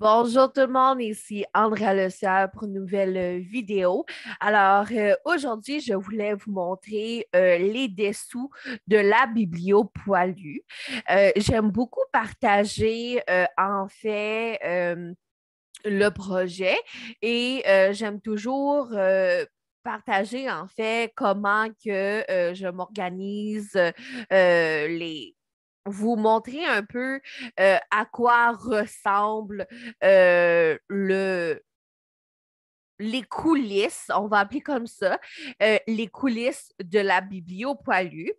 Bonjour tout le monde, ici André Alessia pour une nouvelle euh, vidéo. Alors euh, aujourd'hui, je voulais vous montrer euh, les dessous de la biblio J'aime beaucoup partager en fait le projet et j'aime toujours partager en fait comment que je m'organise les vous montrer un peu euh, à quoi ressemble euh, le, les coulisses, on va appeler comme ça, euh, les coulisses de la Bibliopoilu.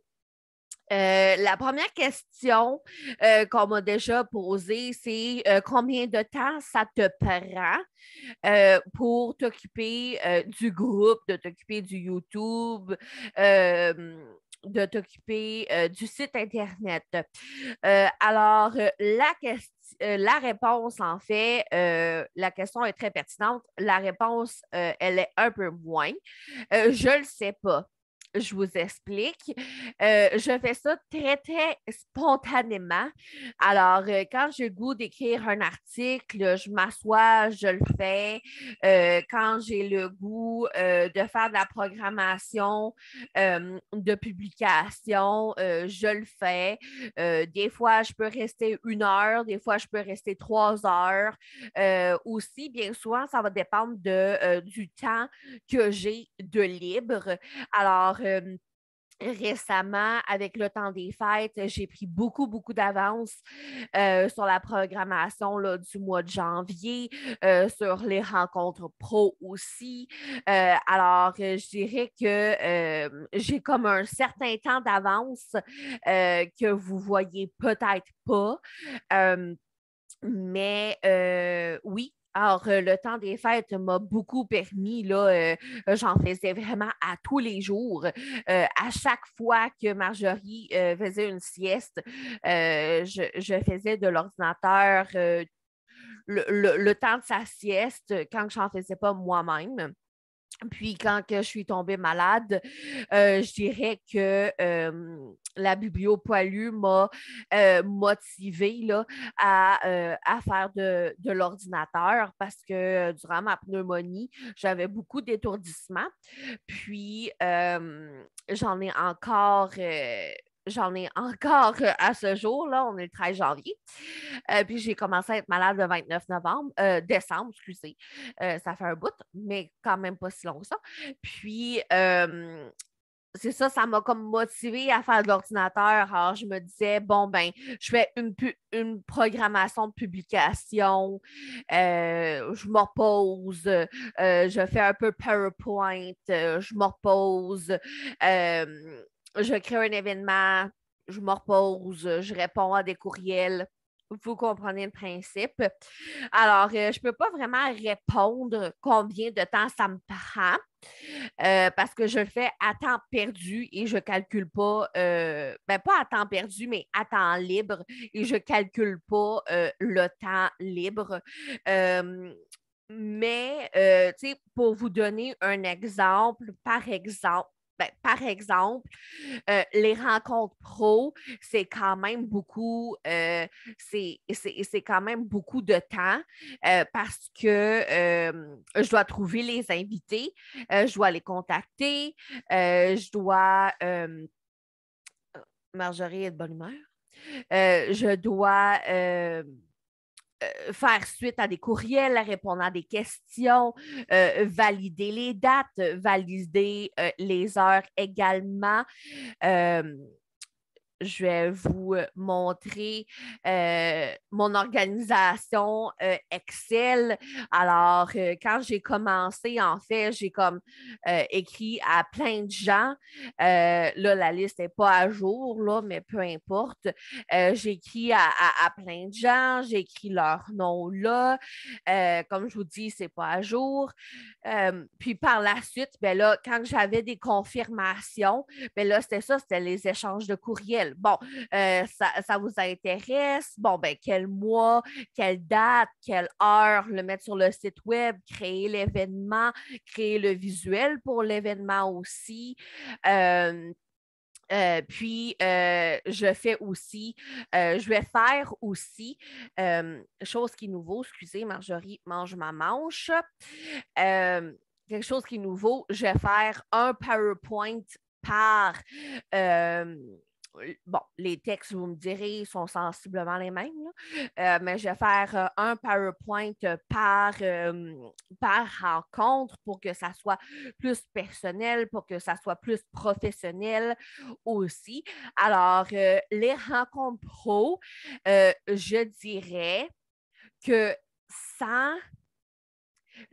la première question qu'on m'a déjà posée, c'est combien de temps ça te prend pour t'occuper du groupe, de t'occuper du YouTube, de t'occuper euh, du site Internet. Euh, alors, euh, la, la réponse, en fait, la question est très pertinente. La réponse, elle est un peu moins. je ne le sais pas je vous explique. Euh, je fais ça très, très spontanément. Alors, euh, quand j'ai le goût d'écrire un article, je m'assois, je le fais. Euh, quand j'ai le goût de faire de la programmation de publication, je le fais. des fois, je peux rester une heure, des fois, je peux rester trois heures. aussi, bien souvent, ça va dépendre de, du temps que j'ai de libre. Alors, euh, récemment, avec le temps des fêtes, j'ai pris beaucoup, beaucoup d'avance euh, sur la programmation du mois de janvier, euh, sur les rencontres pro aussi. alors, je dirais que j'ai comme un certain temps d'avance que vous voyez peut-être pas. mais oui, alors, euh, le temps des fêtes m'a beaucoup permis, là, euh, j'en faisais vraiment à tous les jours. Euh, à chaque fois que Marjorie faisait une sieste, je, faisais de l'ordinateur le, le, temps de sa sieste quand je n'en faisais pas moi-même. Puis quand je suis tombée malade, euh, je dirais que la biblio m'a euh, motivée là, euh, à, faire de, de l'ordinateur parce que durant ma pneumonie, j'avais beaucoup d'étourdissements. Puis j'en ai encore j'en ai encore euh, à ce jour, là, on est le 13 janvier. Euh, puis j'ai commencé à être malade le 29 novembre, euh, décembre, excusez. ça fait un bout, mais quand même pas si long que ça. Puis c'est ça, ça m'a comme motivée à faire de l'ordinateur. Alors, je me disais, bon, ben, je fais une, une programmation de publication, je me repose, je fais un peu PowerPoint, je me repose, je crée un événement, je me repose, je réponds à des courriels. Vous comprenez le principe. Alors, euh, je ne peux pas vraiment répondre combien de temps ça me prend euh, parce que je le fais à temps perdu et je ne calcule pas, euh, ben pas à temps perdu, mais à temps libre et je ne calcule pas le temps libre. mais, tu sais, pour vous donner un exemple, par exemple, ben, par exemple, euh, les rencontres pro, c'est quand même beaucoup, euh, c'est quand même beaucoup de temps euh, parce que je dois trouver les invités, je dois les contacter, je dois. Marjorie est de bonne humeur. je dois euh, faire suite à des courriels, répondre à des questions, euh, valider les dates, valider euh, les heures également je vais vous euh, montrer euh, mon organisation euh, Excel. Alors, quand j'ai commencé, en fait, j'ai comme écrit à plein de gens. là, la liste n'est pas à jour, mais peu importe. j'ai écrit à, plein de gens, j'ai écrit leur nom là. comme je vous dis, c'est pas à jour. puis par la suite, ben là, quand j'avais des confirmations, ben là, c'était ça, c'était les échanges de courriels. Bon, euh, ça, vous intéresse? Bon, ben, quel mois, quelle date, quelle heure, le mettre sur le site web, créer l'événement, créer le visuel pour l'événement aussi. Euh, euh, puis, je fais aussi, je vais faire aussi, chose qui est nouveau, excusez, Marjorie mange ma manche. quelque chose qui est nouveau, je vais faire un PowerPoint par euh, bon, les textes, vous me direz, sont sensiblement les mêmes, euh, mais je vais faire euh, un PowerPoint par, par rencontre pour que ça soit plus personnel, pour que ça soit plus professionnel aussi. Alors, les rencontres pro, je dirais que sans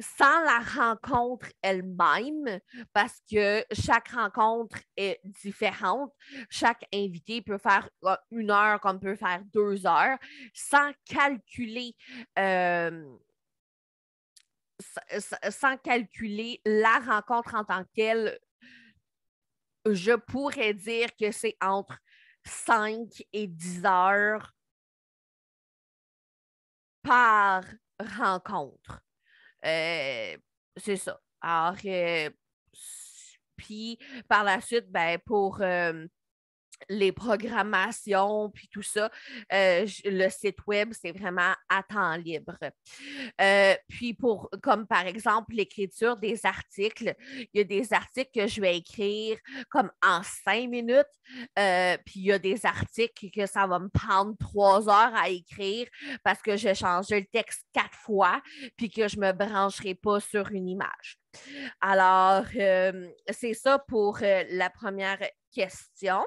sans la rencontre elle-même, parce que chaque rencontre est différente. Chaque invité peut faire euh, une heure comme peut faire deux heures, sans calculer. Euh, sans calculer la rencontre en tant qu'elle, je pourrais dire que c'est entre 5 et 10 heures par rencontre. Euh, c'est ça. Alors, euh, puis par la suite, ben, pour, euh, les programmations, puis tout ça. Euh, le site web, c'est vraiment à temps libre. Euh, puis pour, comme par exemple, l'écriture des articles, il y a des articles que je vais écrire comme en cinq minutes, euh, puis il y a des articles que ça va me prendre trois heures à écrire parce que j'ai changé le texte quatre fois, puis que je ne me brancherai pas sur une image. Alors, c'est ça pour la première question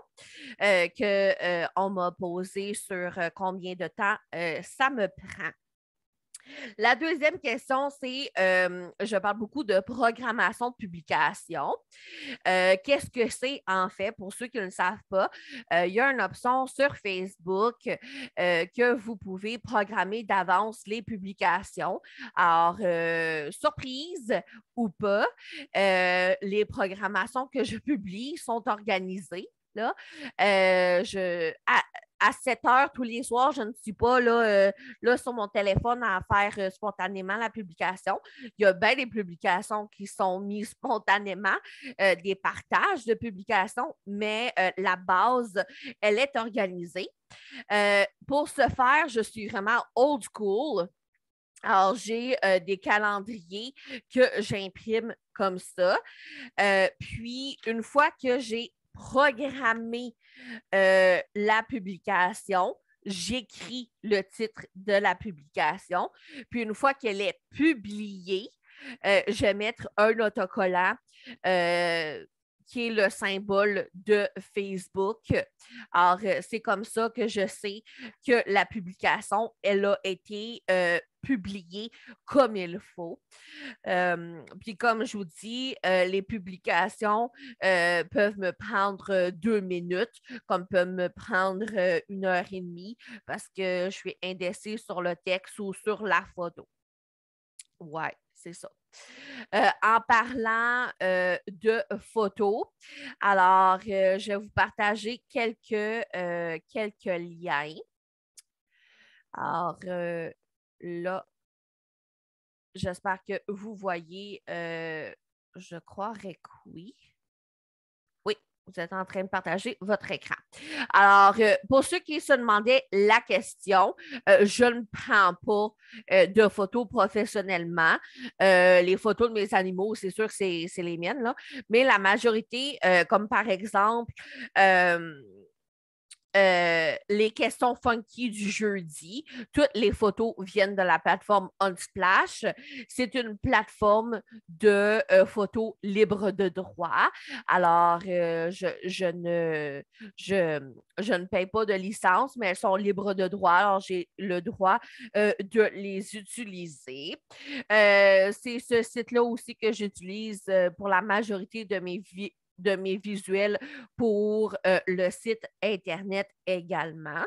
euh, qu'on euh, m'a posée sur euh, combien de temps ça me prend. La deuxième question, c'est, euh, je parle beaucoup de programmation de publication. Euh, qu'est-ce que c'est en fait pour ceux qui ne le savent pas? Euh, il y a une option sur Facebook que vous pouvez programmer d'avance les publications. Alors, surprise ou pas, les programmations que je publie sont organisées. Là. je, à 7 heures tous les soirs, je ne suis pas là, euh, sur mon téléphone à faire euh, spontanément la publication. Il y a bien des publications qui sont mises spontanément, euh, des partages de publications, mais la base, elle est organisée. pour ce faire, je suis vraiment old school. Alors, j'ai des calendriers que j'imprime comme ça. puis, une fois que j'ai programmer euh, la publication. J'écris le titre de la publication. Puis une fois qu'elle est publiée, euh, je vais mettre un autocollant euh, qui est le symbole de Facebook. Alors, euh, c'est comme ça que je sais que la publication, elle a été euh, publiée comme il faut. Euh, puis comme je vous dis, les publications peuvent me prendre deux minutes, comme peuvent me prendre une heure et demie, parce que je suis indécis sur le texte ou sur la photo. Ouais, c'est ça. Euh, en parlant euh, de photos, alors euh, je vais vous partager quelques, quelques liens. Alors là, j'espère que vous voyez, je crois que oui vous êtes en train de partager votre écran. Alors, euh, pour ceux qui se demandaient la question, euh, je ne prends pas euh, de photos professionnellement. les photos de mes animaux, c'est sûr que c'est les miennes, mais la majorité, comme par exemple, euh, les questions funky du jeudi. Toutes les photos viennent de la plateforme Unsplash. C'est une plateforme de euh, photos libres de droit. Alors, euh, je, ne, je, ne paye pas de licence, mais elles sont libres de droit. Alors, j'ai le droit de les utiliser. C'est ce site-là aussi que j'utilise pour la majorité de mes, vies de mes visuels pour euh, le site Internet également.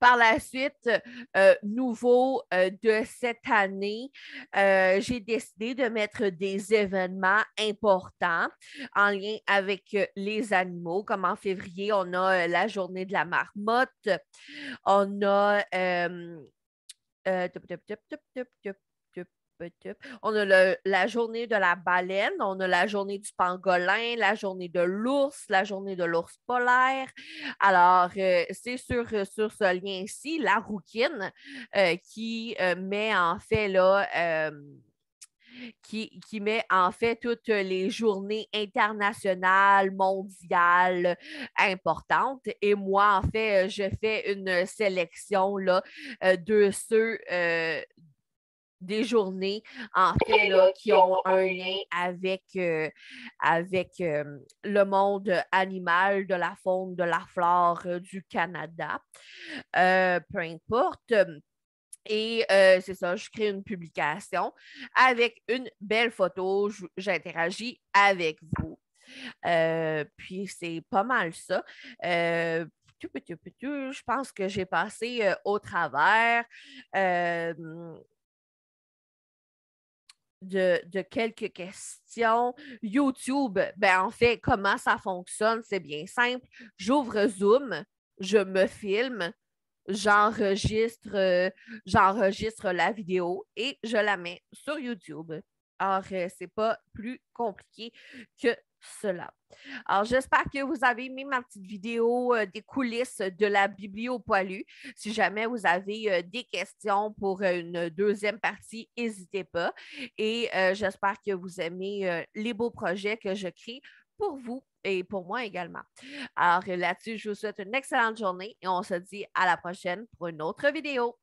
Par la suite, euh, nouveau euh, de cette année, j'ai décidé de mettre des événements importants en lien avec les animaux. Comme en février, on a la journée de la marmotte, on a... On a la journée de la baleine, on a la journée du pangolin, la journée de l'ours, la journée de l'ours polaire. Alors, euh, c'est sur, euh, sur ce lien-ci, la rouquine, euh, qui met en fait là. Qui, met en fait toutes les journées internationales, mondiales importantes. Et moi, en fait, je fais une sélection là, de ceux des journées, en fait, qui ont un lien avec, euh, avec euh, le monde animal, de la faune, de la flore euh, du Canada, peu importe. Et c'est ça, je crée une publication avec une belle photo, j'interagis avec vous. puis c'est pas mal ça je pense que j'ai passé au travers de, quelques questions. YouTube, ben en fait, comment ça fonctionne? C'est bien simple. J'ouvre Zoom, je me filme, j'enregistre, euh, j'enregistre la vidéo et je la mets sur YouTube. Alors, euh, c'est pas plus compliqué que cela. Alors, j'espère que vous avez aimé ma petite vidéo euh, des coulisses de la Bibliopoilu. Si jamais vous avez euh, des questions pour euh, une deuxième partie, n'hésitez pas. Et j'espère que vous aimez les beaux projets que je crée pour vous et pour moi également. Alors, là-dessus, je vous souhaite une excellente journée et on se dit à la prochaine pour une autre vidéo.